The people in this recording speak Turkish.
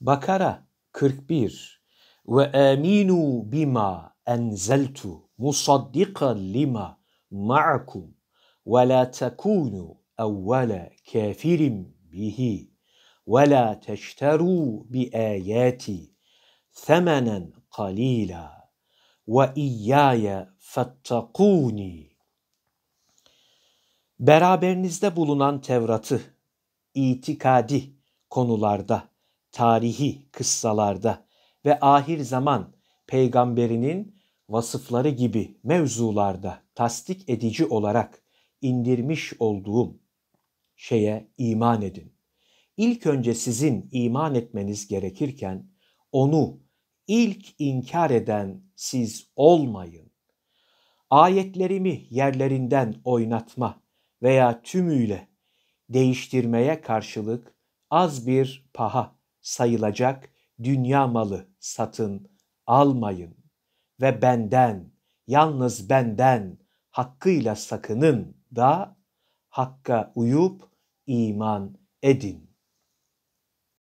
Bakara 41 ve aminu bima enzeltu musaddiqan lima ma'akum ve la tekunu evvela kafirim bihi ve la teşteru bi ayati thamanan qalila ve iyyaya fattakuni Beraberinizde bulunan Tevrat'ı itikadi konularda tarihi kıssalarda ve ahir zaman peygamberinin vasıfları gibi mevzularda tasdik edici olarak indirmiş olduğum şeye iman edin. İlk önce sizin iman etmeniz gerekirken onu ilk inkar eden siz olmayın. Ayetlerimi yerlerinden oynatma veya tümüyle değiştirmeye karşılık az bir paha sayılacak dünya malı satın almayın ve benden, yalnız benden hakkıyla sakının da hakka uyup iman edin.